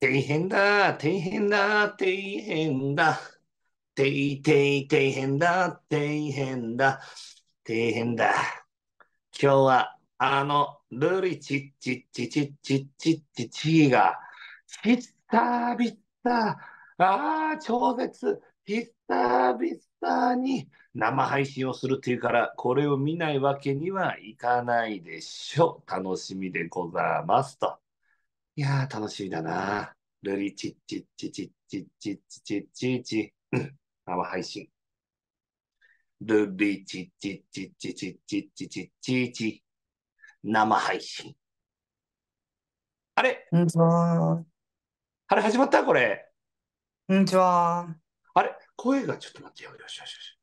底辺だ、底辺だ、底辺だ。底、い、底辺だ、底辺だ。底辺だ。今日は、あの、ルリチッチッチチッチッチッチチーが、久々、ああ、超絶、久たに生配信をするっていうから、これを見ないわけにはいかないでしょ。楽しみでございますと。いやー、楽しみだな。ルリチッチッチチッチッチッチッチッチッチ。生配信。ルリチッチッチッチッチッチッチッチッチッチ。生配信。あれこんにちは。あれ始まったこれ。こんにちは。あれ声がちょっと待ってよ。よしよしよし。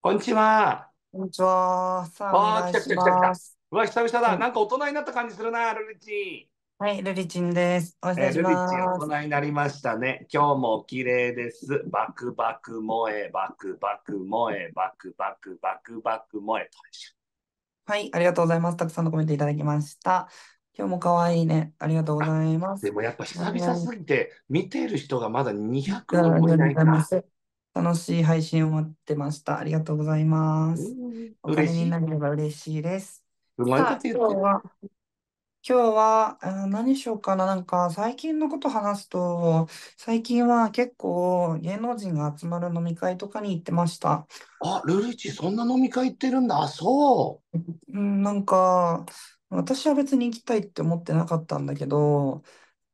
こんにちは。こんにちは。さあ、あ、来た来た来た来た。うわ、久々だ。なんか大人になった感じするな、ルリチ。はい、ルリチンです。お願いします。えー、ルリチン、大人になりましたね。今日も綺麗です。バクバク萌え、バクバク萌え、バクバクバクバク萌えと。はい、ありがとうございます。たくさんのコメントいただきました。今日も可愛いね。ありがとうございます。でもやっぱ久々すぎて、見ている人がまだ200人もいないから。楽しい配信を待ってました。ありがとうございます。お金になれば嬉しいです。うまいこと言ってる。今日は、うん、何しようかな。なんか、最近のこと話すと、最近は結構芸能人が集まる飲み会とかに行ってました。あ、ルルイチ、そんな飲み会行ってるんだ。あ、そう。うん、なんか、私は別に行きたいって思ってなかったんだけど、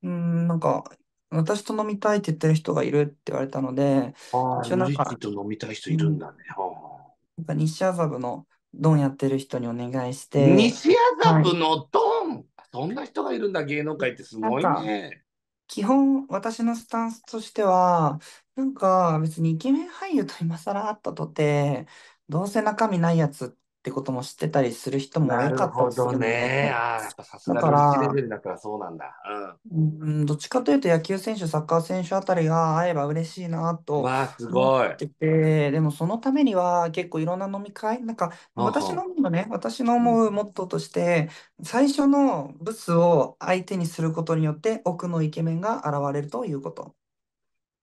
うん、なんか、私と飲みたいって言ってる人がいるって言われたので、ああ、一応ルなんルチか、と飲みたい人いるんん、だね。はなんか西麻布のドンやってる人にお願いして、西麻はい。布のドそんな人がいるんだ、芸能界ってすごいね。基本、私のスタンスとしては、なんか別にイケメン俳優と今更会ったとて、どうせ中身ないやつってことも知ってたりする人も多かったですけど、どね。ああ、やっぱさすがだからだからそうなんだ。うん。どっちかというと野球選手、サッカー選手あたりが会えば嬉しいなとわあ、すごい。てでもそのためには結構いろんな飲み会、なんか私ののね、私の思うモットーとして、最初のブスを相手にすることによって奥のイケメンが現れるということ。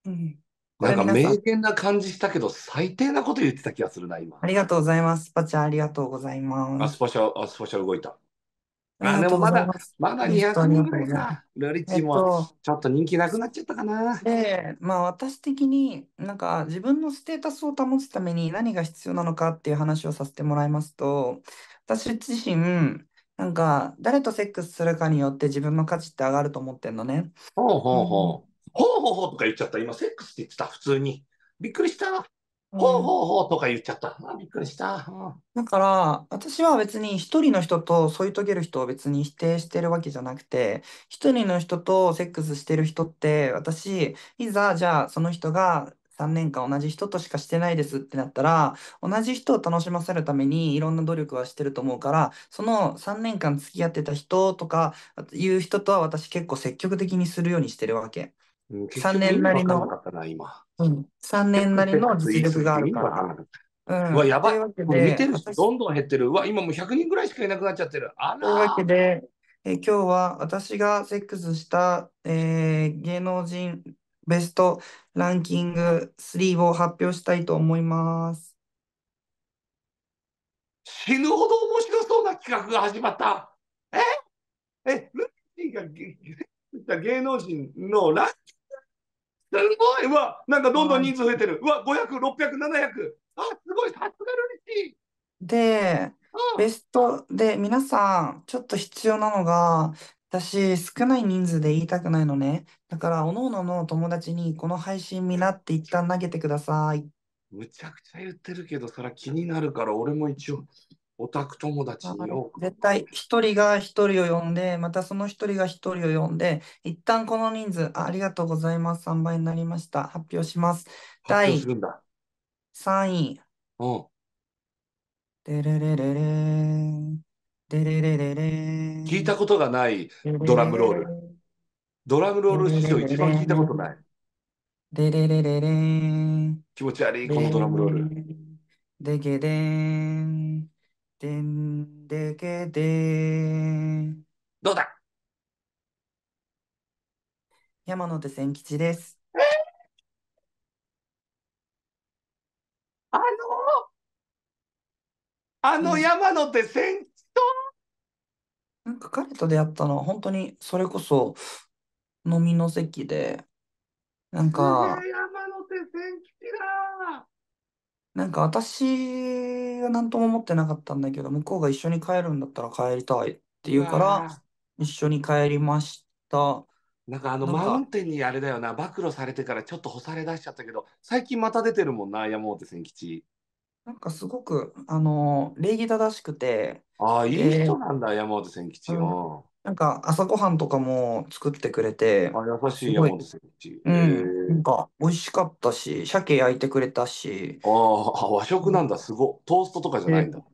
うん。なんか明言な感じしたけど、最低なこと言ってた気がするな、今。ありがとうございます。スパチャありがとうございます。す。スパシャ、スパシャ動いた。あでもまだ、まだ200人ぐらいか。リッチえっもとちょっと人気なくなっちゃったかな。で、まあ私的になんか自分のステータスを保つために何が必要なのかっていう話をさせてもらいますと、私自身、なんか誰とセックスするかによって自分の価値って上がると思ってんのね。ほうほうほう。ほうほうほうとか言っちゃった。今、セックスって言ってた、普通に。びっくりした。ほうほうほうとか言っちゃった。あ、びっくりした。だから、私は別に一人の人と添い遂げる人を別に否定してるわけじゃなくて、一人の人とセックスしてる人って、私、いざ、じゃあその人が3年間同じ人としかしてないですってなったら、同じ人を楽しませるためにいろんな努力はしてると思うから、その3年間付き合ってた人とかいう人とは私結構積極的にするようにしてるわけ。3年なりの、うん、3年なりの実力があるから。うん、うわ、やばい。い見てるどんどん減ってる。うわ、今もう100人ぐらいしかいなくなっちゃってる。あら。というわけで、え今日は私がセックスした、えー、芸能人ベストランキング3を発表したいと思います。死ぬほど面白そうな企画が始まった。ええ、ルッキーが芸能人のランキごいわなんかどんどん人数増えてる。うわ、500、600、700。あ、すごい、さすがルリティ。で、ベストで、皆さん、ちょっと必要なのが、私、少ない人数で言いたくないのね。だから、おのおのの友達に、この配信見なって一旦投げてください。むちゃくちゃ言ってるけど、それ気になるから、俺も一応、オタク友達を。絶対一人が一人を呼んで、またその一人が一人を呼んで、一旦この人数、ありがとうございます。3倍になりました。発表します。発表第するんだ。3位。うん。でれれれれん。でれれれれん。聞いたことがないドラムロール。ドラムロール史上一番聞いたことない。でれれれれん。気持ち悪い、このドラムロール。でげれ。ん。でんでけでどうだ山手線吉です。あの、あの山手線吉と、うん、なんか彼と出会ったのは本当にそれこそ飲みの席で、なんか、山手線吉だなんか私が何とも思ってなかったんだけど、向こうが一緒に帰るんだったら帰りたいって言うから、わあ、一緒に帰りました。なんかあのなんマウンか、テンにあれだよな、暴露されてからちょっと干され出しちゃったけど、最近また出てるもんな、山手千吉。なんかすごく、あの、礼儀正しくて、ああ、いいで、人なんだ、山手千吉。うんん、なんか朝ごはんとかも作ってくれて、あ、優しすいご山い、本選手。うん、なんか美味しかったし、鮭焼いてくれたし、ああ、和食なんだ、すご。トーストとかじゃないでんだ。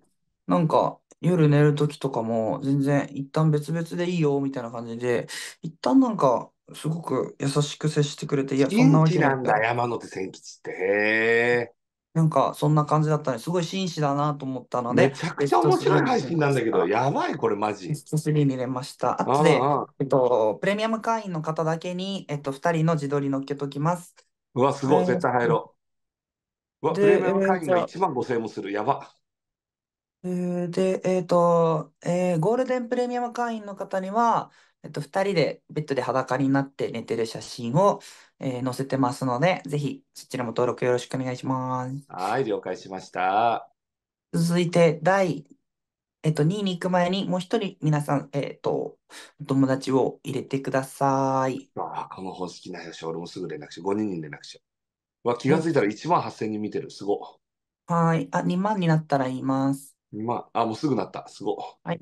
なんか夜寝る時とかも全然一旦別々でいいよみたいな感じで、一旦なんかすごく優しく接してくれて、いや、そん元なわ気けないみんたいだ、な。山手千吉って。へえ。なんか、そんな感じだったので、すごい紳士だなと思ったので、めちゃくちゃ面白い配信なんだけど、やばい、これマジ。ベスト3にれました。あとで、ああえっと、プレミアム会員の方だけに、えっと、2人の自撮り乗っけときます。うわ、すごい、絶対入ろう。うわ、プレミアム会員が1万5000円もする、やば。で、えっ、ー、と、えー、ゴールデンプレミアム会員の方には、えっと、2人でベッドで裸になって寝てる写真を、えー載せてますので、ぜひそちらも登録よろしくお願いします。はい、了解しました。続いて、第、えっと、2位に行く前に、もう一人皆さん、えっと、お友達を入れてください。ああ、この方式なよし、俺もすぐ連絡し、5人に連絡しよう。うわ、気がついたら1万8000人見てる。すご。はい。あ、2万になったら言います。2万、あ、もうすぐなった。すご。はい。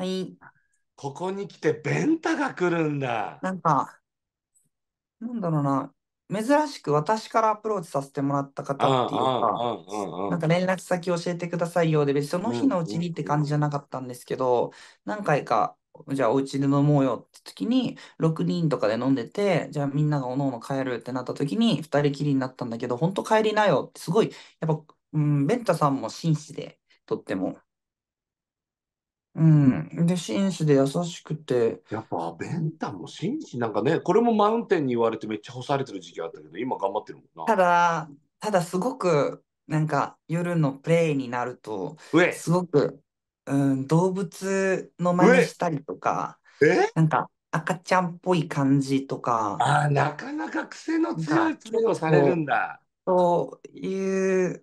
はい。ここに来てベンタが来るんだ。なんか、なんだろうな、珍しく私からアプローチさせてもらった方っていうか、なんか連絡先教えてくださいよで、別にその日のうちにって感じじゃなかったんですけど、何回か、じゃあお家で飲もうよって時に、6人とかで飲んでて、じゃあみんながおのおの帰るってなった時に、2人きりになったんだけど、本当帰りなよって、すごい、やっぱ、うん、ベンタさんも紳士で、とっても。うん。で、紳士で優しくて、やっぱベンタも紳士なんかね、これもマウンテンに言われてめっちゃ干されてる時期あったけど、今頑張ってるもんな。ただ、ただすごく、なんか夜のプレイになると、うえ、すごく、うん、動物の前真似したりとか、えなんか赤ちゃんっぽい感じとか、ああ、なかなか癖のなん強いかプレをされるんだ。という、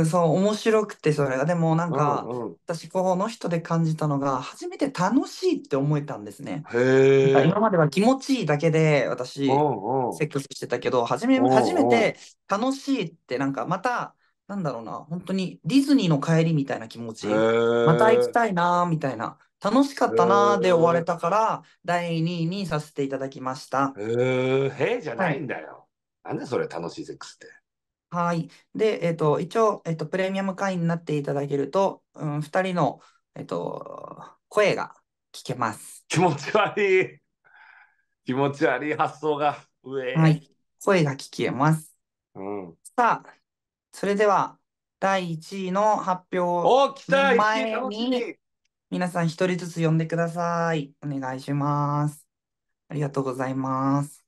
うそう、面白くて、それが。でも、なんか、私、この人で感じたのが、初めて楽しいって思えたんですね。なんか、へ今までは気持ちいいだけで、私、セックスしてたけど、初め、初めて楽しいって、なんか、また、なんだろうな、本当に、ディズニーの帰りみたいな気持ち。また行きたいな、みたいな。楽しかったな、で終われたから、第2位にさせていただきました。え。へえ。へえじゃはないい。んだよ。なんでそれ楽しいセックスって。はい。で、えっと、一応、えっと、プレミアム会員になっていただけると、うん、2人の、えっと、声が聞けます。気持ち悪い。気持ち悪い発想が。はい。声が聞けます。うん、さあ、それでは、第1位の発表お、の前に、皆さん1人ずつ呼んでください。お願いします。ありがとうございます。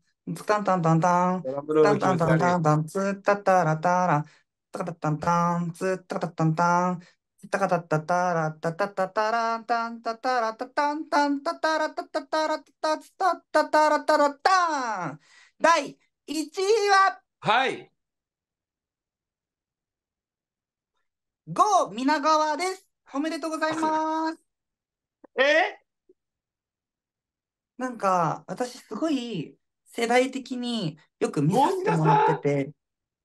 ツタンタンタンタン、タンタンタンタンタン、ツタタラタラ、タカタタンタン、ツタカタタンタン、タカタタタラタタタタラタンタタラタタンタンタタラタタタラタタタタタラタラタン第1位ははいゴ皆川ですおめでとうございますえなんか私すごい世代的によく見させてもらってて、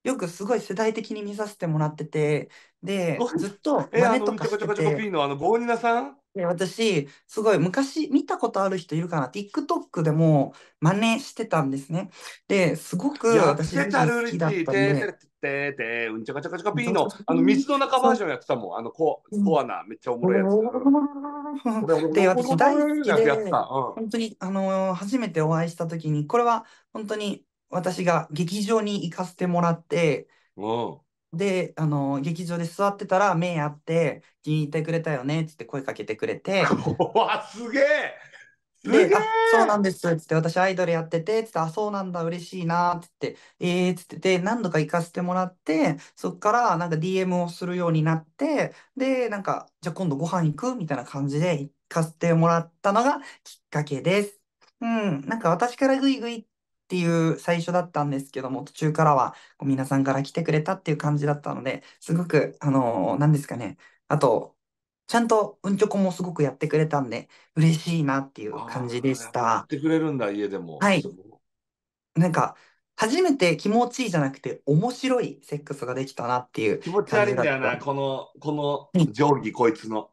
よくすごい世代的に見させてもらってて、で、ずっと真似とかしてて、ーの、あの、ゴーニナさん私、すごい昔見たことある人いるかな、TikTok でも真似してたんですね。で、すごく私、好きだったんで、てて、うんちゃかちゃかちゃかピーの、あの、水の中バージョンやってたもん。あの、ココアな、めっちゃおもろいやつ。で、私大好きで、本当に、あのー、初めてお会いした時に、これは本当に私が劇場に行かせてもらって、で、あのー、劇場で座ってたら、目あって、気に入ってくれたよねって声かけてくれて。わ、すげえで、あ、そうなんですっつって、私アイドルやってて、つって、あ、そうなんだ、嬉しいな、つって、ええつってて、何度か行かせてもらって、そっからなんか DM をするようになって、で、なんか、じゃあ今度ご飯行くみたいな感じで行かせてもらったのがきっかけです。うん、なんか私からグイグイっていう最初だったんですけども、途中からはこう皆さんから来てくれたっていう感じだったので、すごく、あのなんですかね、あと、ちゃんとうんちょこもすごくやってくれたんで、嬉しいなっていう感じでした。やってくれるんだ、家でも。はいなんか、初めて気持ちいいじゃなくて、面白いセックスができたなっていう。気持ち悪いんだよな、この、この定規、こいつの。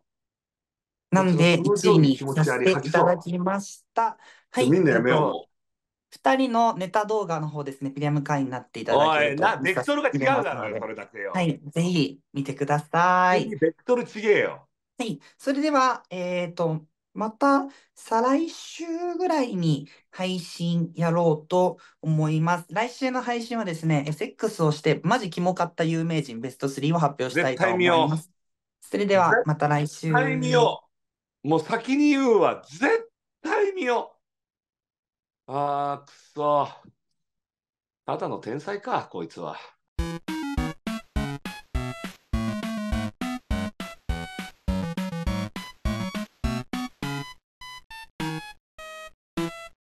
なんで、1位に気持さちせ悪いていただきました。はい。みんなやめよう2人のネタ動画の方ですね、プレミアム会員になっていただけるとな、ベクトルが違うだろうれだけよ。はい、ぜひ見てください。ベクトル違えよ。はい。それでは、えっと、また再来週ぐらいに配信やろうと思います。来週の配信はですね、セックスをしてマジキモかった有名人ベスト3を発表したいと思います。それではまた来週。絶対見よう。もう先に言うわ。絶対見よう。あー、くそ。ただの天才か、こいつは。